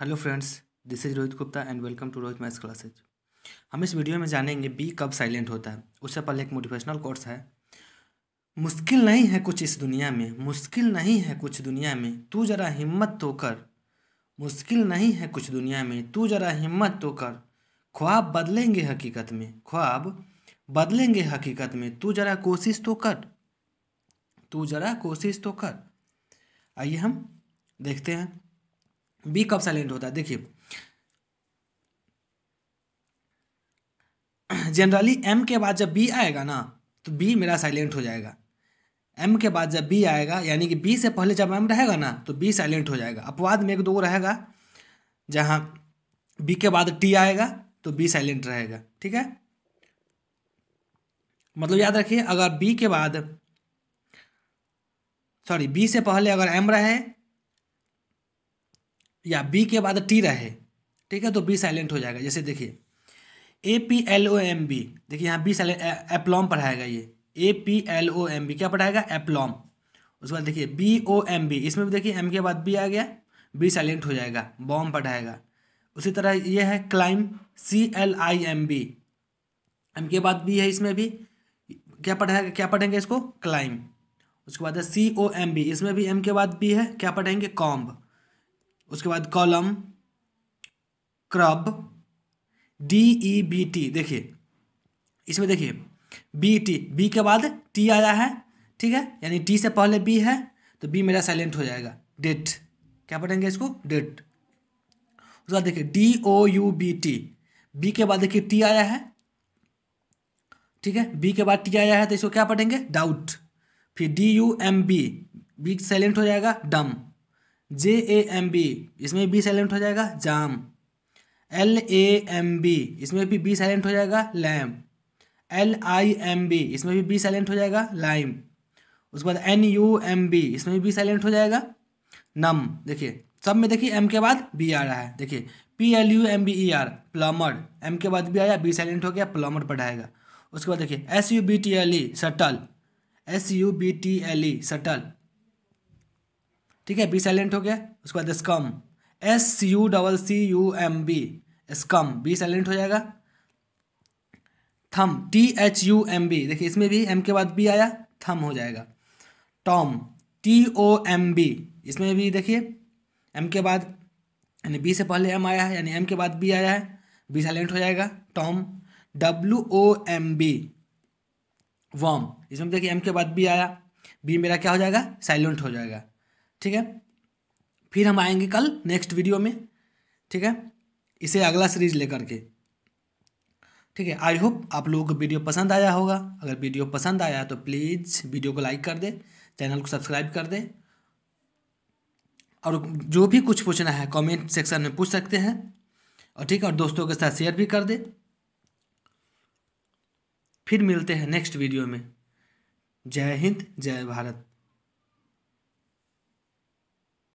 hello friends this is Rohit Gupta and welcome to Rohit maths classes हम इस video में जानेंगे बी कब साइलेंट होता है उससे पहले एक मोटिवेशनल कोर्स है मुश्किल नहीं है कुछ इस दुनिया में मुश्किल नहीं है कुछ दुनिया में तू जरा हिम्मत तो कर मुश्किल नहीं है कुछ दुनिया में तू जरा हिम्मत तो कर ख्वाब बदलेंगे हकीकत में ख्वाब बदलेंगे हकीकत में तू जरा कोशिश तो कर तू जरा कोशिश तो कर आइए हम देखते हैं बी कब साइलेंट होता है देखिए जनरली एम के बाद जब बी आएगा ना तो बी मेरा साइलेंट हो जाएगा एम के बाद जब बी आएगा यानी कि बी से पहले जब एम रहेगा ना तो बी साइलेंट हो जाएगा अपवाद में एक दो रहेगा जहां बी के बाद टी आएगा तो बी साइलेंट रहेगा ठीक है मतलब याद रखिए अगर बी के बाद सॉरी बी से पहले अगर एम रहे या बी के बाद टी रहे ठीक है तो बी साइलेंट हो जाएगा जैसे देखिए A P L O M B देखिए यहाँ बी साइलेंट एप्लॉम पढ़ाएगा ये A P L O M B क्या पढ़ाएगा एप्लॉम उसके बाद देखिए बी ओ एम बी इसमें भी देखिए एम के बाद बी आ गया बी साइलेंट हो जाएगा बॉम पढ़ाएगा उसी तरह ये है climb C L I M B M के बाद बी है इसमें भी क्या पढ़ाएगा क्या पढ़ेंगे इसको क्लाइम उसके बाद है सी ओ एम बी इसमें भी एम के बाद बी है क्या पढ़ेंगे कॉम्ब उसके बाद column crumb D E B T देखिए इसमें देखिए बी टी बी के बाद टी आया है ठीक है यानी टी से पहले बी है तो बी मेरा साइलेंट हो जाएगा डेट क्या पढ़ेंगे इसको डेट उसके बाद देखिए D O U B T B के बाद देखिए टी आया है ठीक है बी के बाद टी आया है तो इसको क्या पढ़ेंगे डाउट फिर D U M B B silent हो जाएगा dumb J A M B इसमें बी साइलेंट हो जाएगा jamb L A M B इसमें भी बी साइलेंट हो जाएगा lamb L I M B इसमें भी बी साइलेंट हो जाएगा लाइम उसके बाद एन यू एम बी इसमें भी बी साइलेंट हो जाएगा नम देखिए सब में देखिए एम के बाद बी आ रहा है देखिए P L U M B E R plumber एम के बाद बी आया बी साइलेंट हो गया प्लमर पढ़ाएगा उसके बाद देखिए S U B T L E subtle S U B T L E subtle ठीक है बी साइलेंट हो गया उसके बाद succumb S C U double C U M B succumb B silent हो जाएगा thumb T H U M B देखिए इसमें भी एम के बाद बी आया थम हो जाएगा tomb T O M B इसमें भी देखिए एम के बाद यानी बी से पहले एम आया है यानी एम के बाद बी आया है बी साइलेंट हो जाएगा tomb W O M B womb इसमें देखिए एम के बाद बी आया बी मेरा क्या हो जाएगा साइलेंट हो जाएगा ठीक है फिर हम आएंगे कल नेक्स्ट वीडियो में ठीक है इसे अगला सीरीज लेकर के ठीक है आई होप आप लोगों को वीडियो पसंद आया होगा अगर वीडियो पसंद आया तो प्लीज़ वीडियो को लाइक कर दे चैनल को सब्सक्राइब कर दे और जो भी कुछ पूछना है कमेंट सेक्शन में पूछ सकते हैं और ठीक है और दोस्तों के साथ शेयर भी कर दे फिर मिलते हैं नेक्स्ट वीडियो में जय हिंद जय भारत